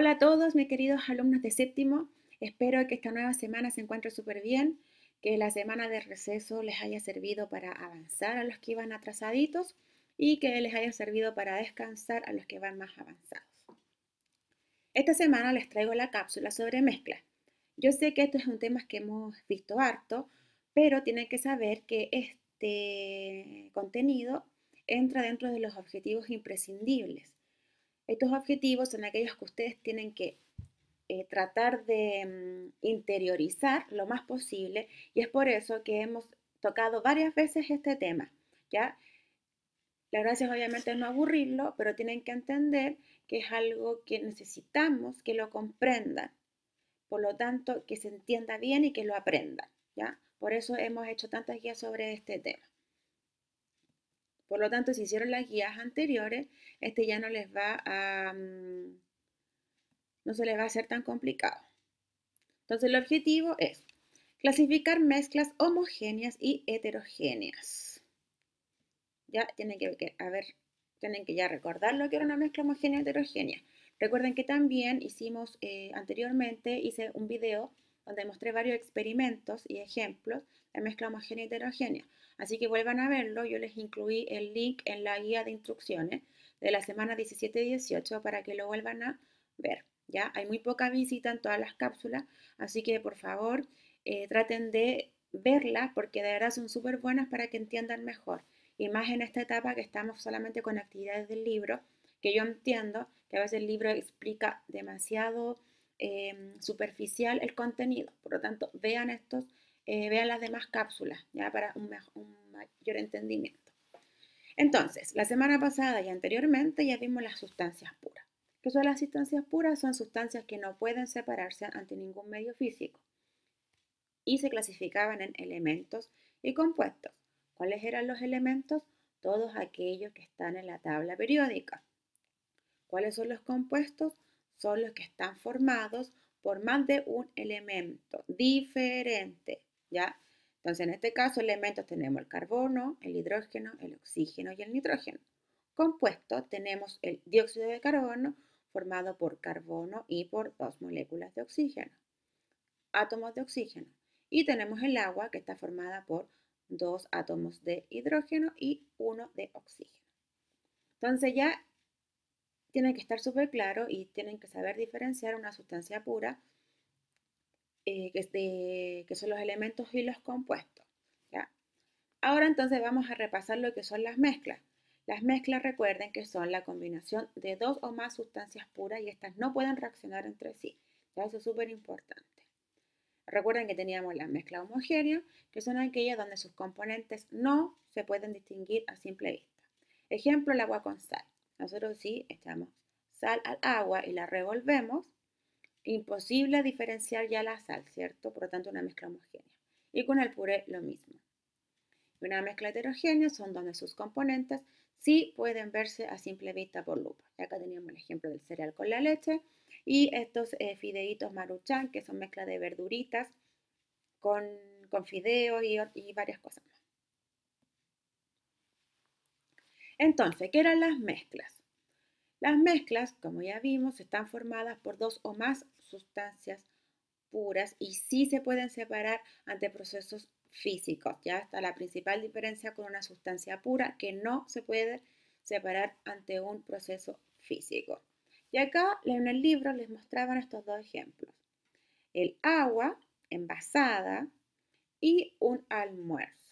Hola a todos, mis queridos alumnos de séptimo. Espero que esta nueva semana se encuentre súper bien, que la semana de receso les haya servido para avanzar a los que iban atrasaditos y que les haya servido para descansar a los que van más avanzados. Esta semana les traigo la cápsula sobre mezcla. Yo sé que esto es un tema que hemos visto harto, pero tienen que saber que este contenido entra dentro de los objetivos imprescindibles estos objetivos son aquellos que ustedes tienen que eh, tratar de mm, interiorizar lo más posible y es por eso que hemos tocado varias veces este tema, ¿ya? La gracia es obviamente no aburrirlo, pero tienen que entender que es algo que necesitamos que lo comprendan. Por lo tanto, que se entienda bien y que lo aprendan, ¿ya? Por eso hemos hecho tantas guías sobre este tema. Por lo tanto, si hicieron las guías anteriores, este ya no les va a... Mm, no se les va a hacer tan complicado. Entonces, el objetivo es clasificar mezclas homogéneas y heterogéneas. Ya tienen que, a tienen que ya recordar lo que era una mezcla homogénea y heterogénea. Recuerden que también hicimos eh, anteriormente, hice un video donde mostré varios experimentos y ejemplos la mezcla homogénea y heterogénea. Así que vuelvan a verlo, yo les incluí el link en la guía de instrucciones de la semana 17 y 18 para que lo vuelvan a ver. Ya hay muy poca visita en todas las cápsulas, así que por favor eh, traten de verlas porque de verdad son súper buenas para que entiendan mejor. Y más en esta etapa que estamos solamente con actividades del libro, que yo entiendo que a veces el libro explica demasiado eh, superficial el contenido. Por lo tanto, vean estos eh, vean las demás cápsulas, ya para un, un mayor entendimiento. Entonces, la semana pasada y anteriormente ya vimos las sustancias puras. ¿Qué son las sustancias puras? Son sustancias que no pueden separarse ante ningún medio físico y se clasificaban en elementos y compuestos. ¿Cuáles eran los elementos? Todos aquellos que están en la tabla periódica. ¿Cuáles son los compuestos? Son los que están formados por más de un elemento diferente. ¿ya? Entonces, en este caso, elementos tenemos el carbono, el hidrógeno, el oxígeno y el nitrógeno. Compuesto tenemos el dióxido de carbono formado por carbono y por dos moléculas de oxígeno, átomos de oxígeno. Y tenemos el agua que está formada por dos átomos de hidrógeno y uno de oxígeno. Entonces ya tienen que estar súper claro y tienen que saber diferenciar una sustancia pura eh, que, son los elementos y los compuestos. Ahora entonces vamos a repasar lo que son las mezclas. Las mezclas recuerden que son la combinación de dos o más sustancias puras y estas no pueden reaccionar entre sí. Eso es súper importante. Recuerden que teníamos la mezcla homogénea, que son aquellas donde sus componentes no se pueden distinguir a simple vista. Ejemplo, el agua con sal. Nosotros sí echamos sal al agua y la revolvemos imposible diferenciar ya la sal, ¿cierto? Por lo tanto, una mezcla homogénea. Y con el puré lo mismo. Una mezcla heterogénea son donde sus componentes sí pueden verse a simple vista por lupa. acá teníamos el ejemplo del cereal con la leche y estos eh, fideitos maruchan, que son mezcla de verduritas con, con fideos y, y varias cosas más. Entonces, ¿qué eran las mezclas? Las mezclas, como ya vimos, están formadas por dos o más sustancias puras y sí se pueden separar ante procesos físicos. Ya está la principal diferencia con una sustancia pura que no se puede separar ante un proceso físico. Y acá en el libro les mostraban estos dos ejemplos. El agua envasada y un almuerzo.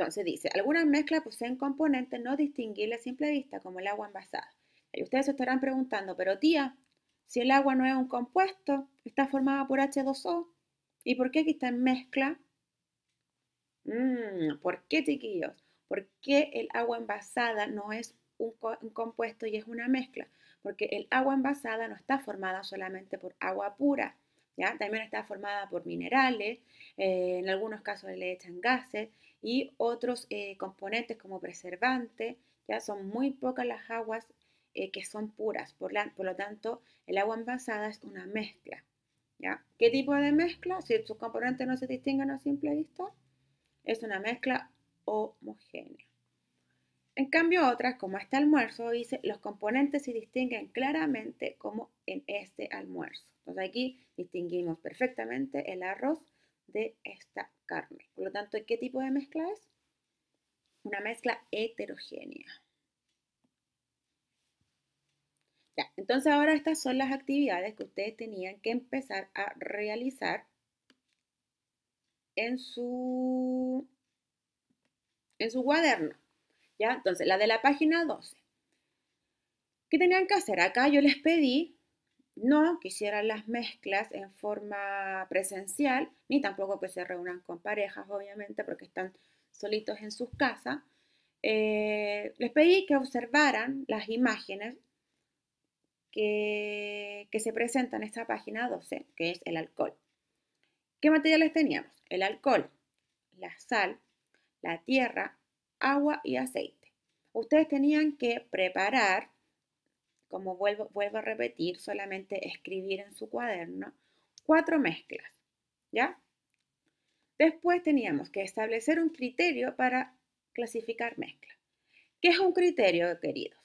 Entonces dice, algunas mezclas poseen componentes no distinguibles a simple vista, como el agua envasada. Y ustedes se estarán preguntando, pero tía, si el agua no es un compuesto, está formada por H2O, ¿y por qué aquí está en mezcla? Mm, ¿Por qué, chiquillos? ¿Por qué el agua envasada no es un, compuesto y es una mezcla? Porque el agua envasada no está formada solamente por agua pura, ¿ya? También está formada por minerales, eh, en algunos casos le echan gases, y otros eh, componentes como preservante, ya son muy pocas las aguas eh, que son puras, por, lo tanto el agua envasada es una mezcla. ¿ya? ¿Qué tipo de mezcla? Si sus componentes no se distinguen a simple vista, es una mezcla homogénea. En cambio, otras, como este almuerzo, dice, los componentes se distinguen claramente como en este almuerzo. Entonces aquí distinguimos perfectamente el arroz de esta carne. Por lo tanto, ¿qué tipo de mezcla es? Una mezcla heterogénea. Ya, entonces ahora estas son las actividades que ustedes tenían que empezar a realizar en su, en su cuaderno. ¿Ya? Entonces, la de la página 12. ¿Qué tenían que hacer? Acá yo les pedí no quisieran las mezclas en forma presencial, ni tampoco que se reúnan con parejas, obviamente, porque están solitos en sus casas. Eh, les pedí que observaran las imágenes que, que se presentan en esta página 12, que es el alcohol. ¿Qué materiales teníamos? El alcohol, la sal, la tierra, agua y aceite. Ustedes tenían que preparar como vuelvo, vuelvo a repetir, solamente escribir en su cuaderno cuatro mezclas, ¿ya? Después teníamos que establecer un criterio para clasificar mezclas. ¿Qué es un criterio, queridos?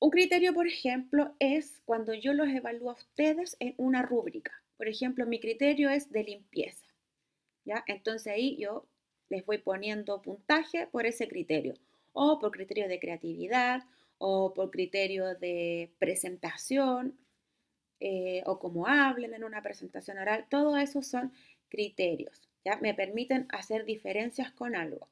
Un criterio, por ejemplo, es cuando yo los evalúo a ustedes en una rúbrica. Por ejemplo, mi criterio es de limpieza, ¿ya? Entonces ahí yo les voy poniendo puntaje por ese criterio o por criterio de creatividad o por criterio de presentación eh, o como hablen en una presentación oral, todo esos son criterios, ¿ya? Me permiten hacer diferencias con algo.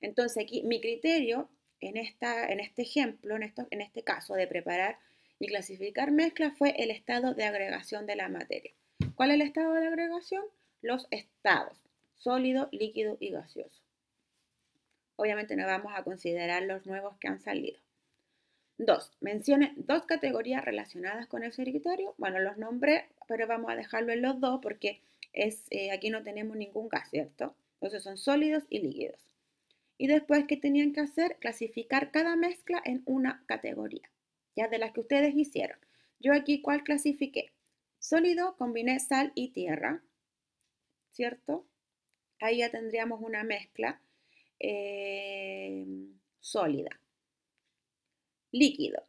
Entonces aquí mi criterio en, esta, en este ejemplo, en, esto, en este caso de preparar y clasificar mezclas fue el estado de agregación de la materia. ¿Cuál es el estado de agregación? Los estados, sólido, líquido y gaseoso. Obviamente no vamos a considerar los nuevos que han salido. Dos, mencione dos categorías relacionadas con el territorio. Bueno, los nombré, pero vamos a dejarlo en los dos porque es, eh, aquí no tenemos ningún gas, ¿cierto? Entonces son sólidos y líquidos. Y después, ¿qué tenían que hacer? Clasificar cada mezcla en una categoría, ya de las que ustedes hicieron. Yo aquí, ¿cuál clasifiqué? Sólido, combiné sal y tierra, ¿cierto? Ahí ya tendríamos una mezcla eh, sólida líquido.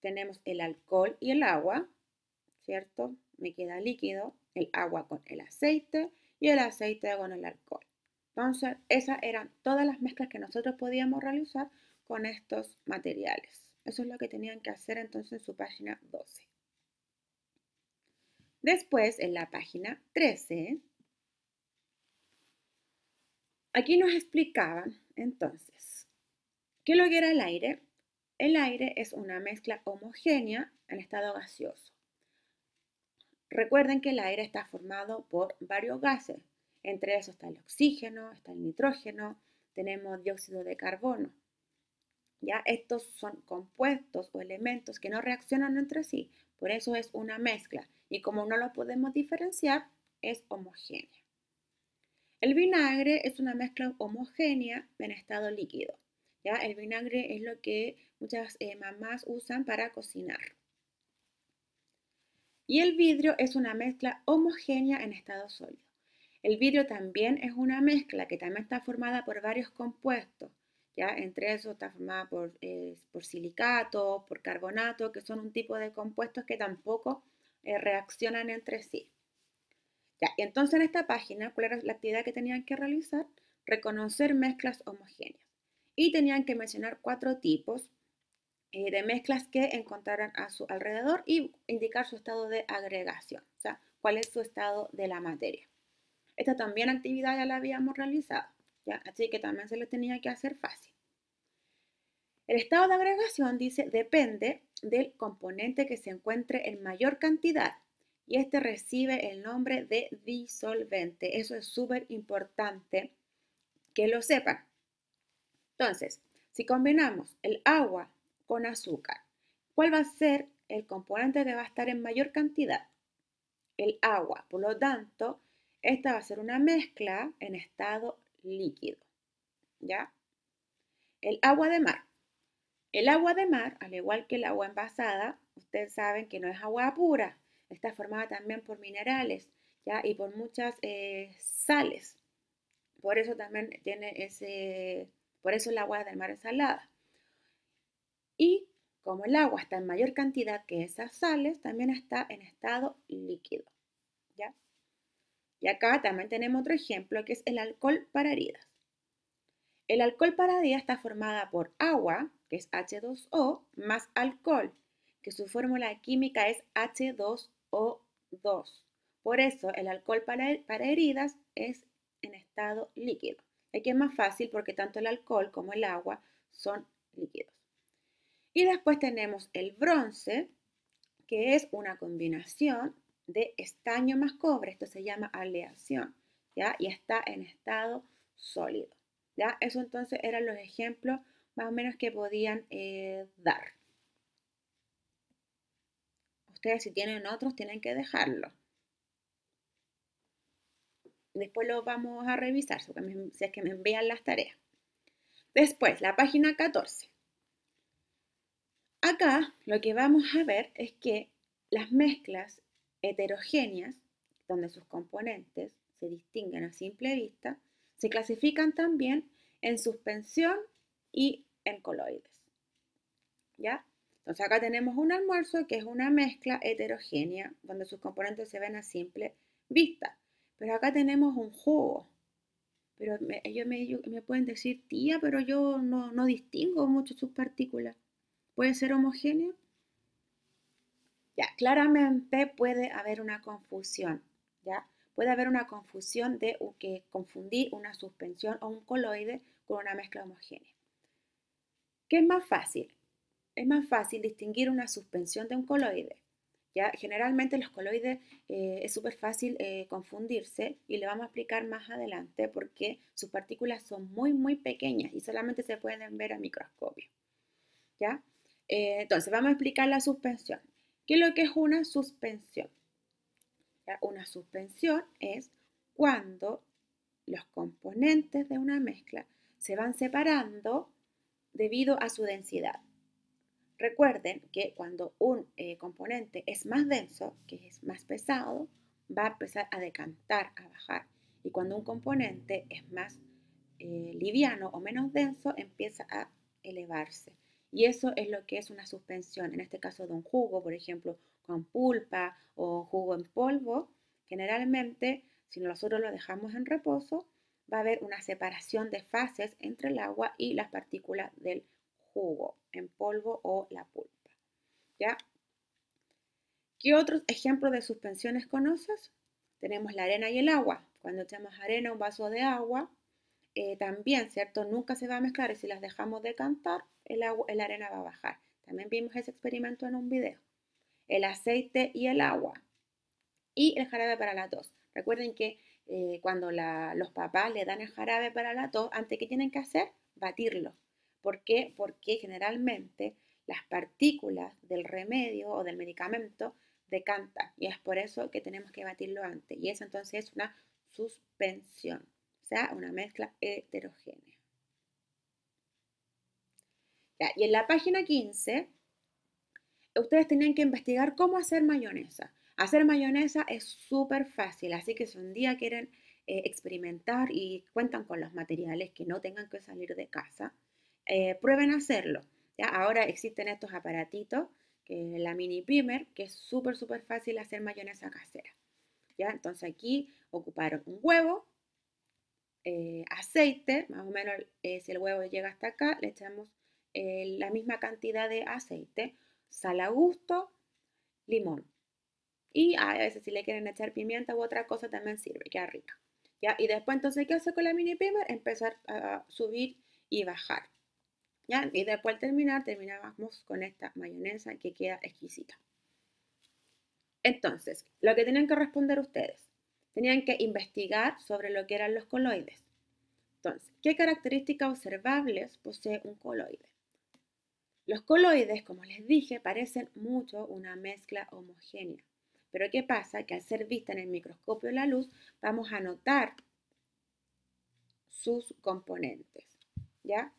Tenemos el alcohol y el agua, ¿cierto? Me queda líquido, el agua con el aceite y el aceite con el alcohol. Entonces, esas eran todas las mezclas que nosotros podíamos realizar con estos materiales. Eso es lo que tenían que hacer entonces en su página 12. Después, en la página 13, aquí nos explicaban entonces qué es lo que era el aire, el aire es una mezcla homogénea en estado gaseoso. Recuerden que el aire está formado por varios gases. Entre esos está el oxígeno, está el nitrógeno, tenemos dióxido de carbono. Ya estos son compuestos o elementos que no reaccionan entre sí, por eso es una mezcla y como no lo podemos diferenciar, es homogénea. El vinagre es una mezcla homogénea en estado líquido. El vinagre es lo que muchas eh, mamás usan para cocinar. Y el vidrio es una mezcla homogénea en estado sólido. El vidrio también es una mezcla que también está formada por varios compuestos. ¿ya? Entre eso está formada por, eh, por silicato, por carbonato, que son un tipo de compuestos que tampoco eh, reaccionan entre sí. Ya, entonces en esta página, ¿cuál era la actividad que tenían que realizar? Reconocer mezclas homogéneas y tenían que mencionar cuatro tipos eh, de mezclas que encontraran a su alrededor y indicar su estado de agregación, o sea, cuál es su estado de la materia. Esta también actividad ya la habíamos realizado, así que también se lo tenía que hacer fácil. El estado de agregación dice depende del componente que se encuentre en mayor cantidad y este recibe el nombre de disolvente. Eso es súper importante que lo sepan. Entonces, si combinamos el agua con azúcar, ¿cuál va a ser el componente que va a estar en mayor cantidad? El agua. Por lo tanto, esta va a ser una mezcla en estado líquido. ¿Ya? El agua de mar. El agua de mar, al igual que el agua envasada, ustedes saben que no es agua pura. Está formada también por minerales ¿ya? y por muchas eh, sales. Por eso también tiene ese por eso el agua del mar es salada. Y como el agua está en mayor cantidad que esas sales, también está en estado líquido. Y acá también tenemos otro ejemplo que es el alcohol para heridas. El alcohol para heridas está formada por agua, que es H2O, más alcohol, que su fórmula química es H2O2. Por eso el alcohol para, heridas es en estado líquido. Aquí es más fácil porque tanto el alcohol como el agua son líquidos. Y después tenemos el bronce, que es una combinación de estaño más cobre. Esto se llama aleación, ¿ya? Y está en estado sólido, ¿ya? Eso entonces eran los ejemplos más o menos que podían eh, dar. Ustedes si tienen otros tienen que dejarlo. Después lo vamos a revisar, si es que me envían las tareas. Después, la página 14. Acá lo que vamos a ver es que las mezclas heterogéneas, donde sus componentes se distinguen a simple vista, se clasifican también en suspensión y en coloides. ¿Ya? Entonces acá tenemos un almuerzo que es una mezcla heterogénea, donde sus componentes se ven a simple vista pero acá tenemos un jugo. Pero ellos, me, pueden decir, tía, pero yo no, no distingo mucho sus partículas. ¿Puede ser homogéneo? Ya, claramente puede haber una confusión, ¿ya? Puede haber una confusión de que confundí una suspensión o un coloide con una mezcla homogénea. ¿Qué es más fácil? Es más fácil distinguir una suspensión de un coloide Generalmente los coloides eh, es súper fácil eh, confundirse y le vamos a explicar más adelante porque sus partículas son muy, muy pequeñas y solamente se pueden ver a microscopio. ¿ya? Eh, entonces, vamos a explicar la suspensión. ¿Qué es lo que es una suspensión? Una suspensión es cuando los componentes de una mezcla se van separando debido a su densidad. Recuerden que cuando un eh, componente es más denso, que es más pesado, va a empezar a decantar, a bajar. Y cuando un componente es más eh, liviano o menos denso, empieza a elevarse. Y eso es lo que es una suspensión. En este caso de un jugo, por ejemplo, con pulpa o jugo en polvo, generalmente, si nosotros lo dejamos en reposo, va a haber una separación de fases entre el agua y las partículas del jugo en polvo o la pulpa. ¿Ya? ¿Qué otros ejemplos de suspensiones conoces? Tenemos la arena y el agua. Cuando echamos arena a un vaso de agua, eh, también, ¿cierto? Nunca se va a mezclar y si las dejamos decantar, el agua, la arena va a bajar. También vimos ese experimento en un video. El aceite y el agua. Y el jarabe para la tos. Recuerden que eh, cuando los papás le dan el jarabe para la tos, antes que tienen que hacer, batirlo. ¿Por qué? Porque generalmente las partículas del remedio o del medicamento decantan y es por eso que tenemos que batirlo antes. Y eso entonces es una suspensión, o sea, una mezcla heterogénea. y en la página 15, ustedes tenían que investigar cómo hacer mayonesa. Hacer mayonesa es súper fácil, así que si un día quieren eh, experimentar y cuentan con los materiales que no tengan que salir de casa, eh, prueben hacerlo. ¿ya? Ahora existen estos aparatitos, que la mini primer, que es súper, súper fácil hacer mayonesa casera. ¿ya? Entonces aquí ocuparon un huevo, eh, aceite, más o menos eh, si el huevo llega hasta acá, le echamos la misma cantidad de aceite, sal a gusto, limón. Y a veces si le quieren echar pimienta u otra cosa también sirve, queda rica. ¿ya? Y después entonces, ¿qué hace con la mini primer? Empezar a subir y bajar. ¿ya? Y después al terminar, terminábamos con esta mayonesa que queda exquisita. Entonces, lo que tenían que responder ustedes, tenían que investigar sobre lo que eran los coloides. Entonces, ¿qué características observables posee un coloide? Los coloides, como les dije, parecen mucho una mezcla homogénea. Pero ¿qué pasa? Que al ser vista en el microscopio la luz, vamos a notar sus componentes. ¿Ya?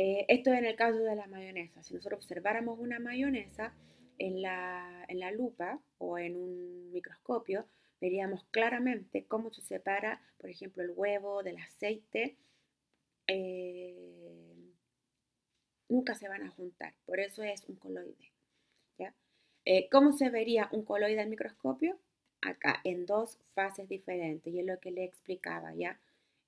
Eh, esto es en el caso de la mayonesa. Si nosotros observáramos una mayonesa en la, en la lupa o en un microscopio, veríamos claramente cómo se separa, por ejemplo, el huevo del aceite. Eh, nunca se van a juntar, por eso es un coloide. ¿ya? Eh, ¿Cómo se vería un coloide al microscopio? Acá, en dos fases diferentes, y es lo que le explicaba, ¿ya?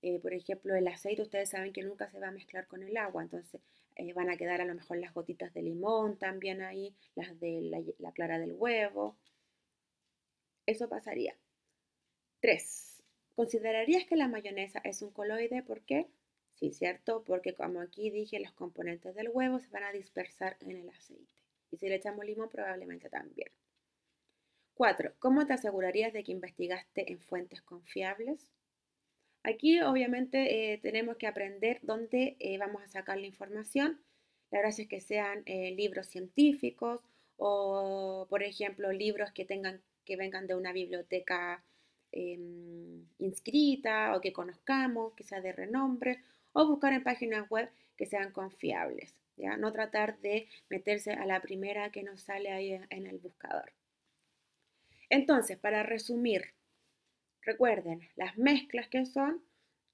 Eh, por ejemplo, el aceite, ustedes saben que nunca se va a mezclar con el agua, entonces eh, van a quedar a lo mejor las gotitas de limón también ahí, las de la, clara del huevo. Eso pasaría. 3. ¿Considerarías que la mayonesa es un coloide? ¿Por qué? Sí, ¿cierto? Porque como aquí dije, los componentes del huevo se van a dispersar en el aceite. Y si le echamos limón, probablemente también. 4. ¿Cómo te asegurarías de que investigaste en fuentes confiables? Aquí obviamente eh, tenemos que aprender dónde eh, vamos a sacar la información. La verdad es que sean eh, libros científicos o, por ejemplo, libros que, tengan, que vengan de una biblioteca em, inscrita o que conozcamos, que sea de renombre, o buscar en páginas web que sean confiables. ¿ya? No tratar de meterse a la primera que nos sale ahí en el buscador. Entonces, para resumir, Recuerden, las mezclas que son,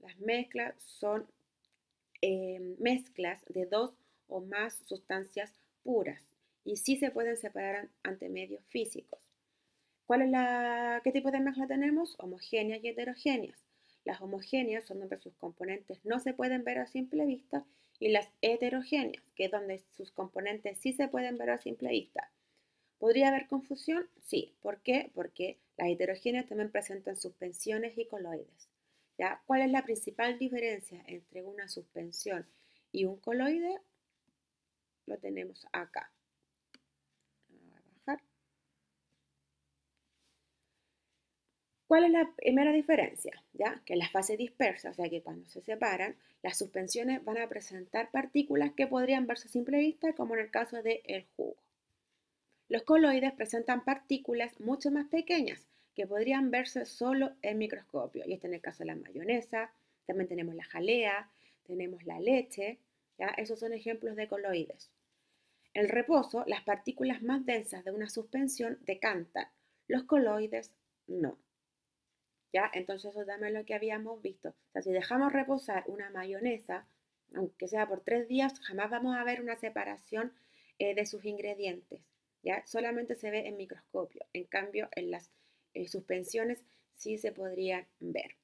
las mezclas son eh, mezclas de dos o más sustancias puras y sí se pueden separar ante medios físicos. ¿Cuál es la, ¿Qué tipo de mezcla tenemos? Homogéneas y heterogéneas. Las homogéneas son donde sus componentes no se pueden ver a simple vista y las heterogéneas, que es donde sus componentes sí se pueden ver a simple vista. ¿Podría haber confusión? Sí. ¿Por qué? Porque las heterogéneas también presentan suspensiones y coloides. ¿ya? ¿Cuál es la principal diferencia entre una suspensión y un coloide? Lo tenemos acá. ¿Cuál es la primera diferencia? ¿Ya? Que las fases dispersas, o sea que cuando se separan, las suspensiones van a presentar partículas que podrían verse a simple vista, como en el caso del el jugo. Los coloides presentan partículas mucho más pequeñas que podrían verse solo en microscopio. Y este en el caso de la mayonesa, también tenemos la jalea, tenemos la leche, ¿ya? esos son ejemplos de coloides. En el reposo, las partículas más densas de una suspensión decantan, los coloides no. ¿Ya? Entonces eso también es lo que habíamos visto. O sea, si dejamos reposar una mayonesa, aunque sea por tres días, jamás vamos a ver una separación eh, de sus ingredientes. Solamente se ve en microscopio, en cambio en las suspensiones sí se podrían ver.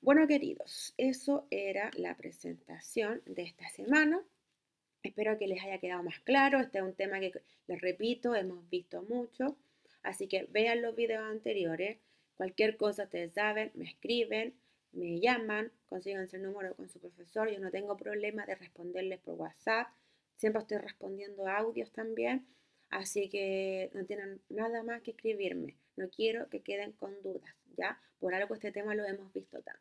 Bueno, queridos, eso era la presentación de esta semana. Espero que les haya quedado más claro. Este es un tema que, les repito, hemos visto mucho. Así que vean los videos anteriores. Cualquier cosa ustedes saben, me escriben, me llaman, consíganse el número con su profesor. Yo no tengo problema de responderles por WhatsApp. Siempre estoy respondiendo audios también. Así que no tienen nada más que escribirme. No quiero que queden con dudas, ¿ya? Por algo este tema lo hemos visto tanto.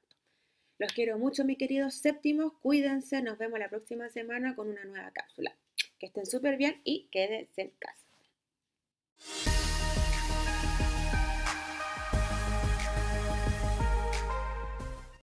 Los quiero mucho, mis queridos séptimos. Cuídense. Nos vemos la próxima semana con una nueva cápsula. Que estén súper bien y quédense en casa.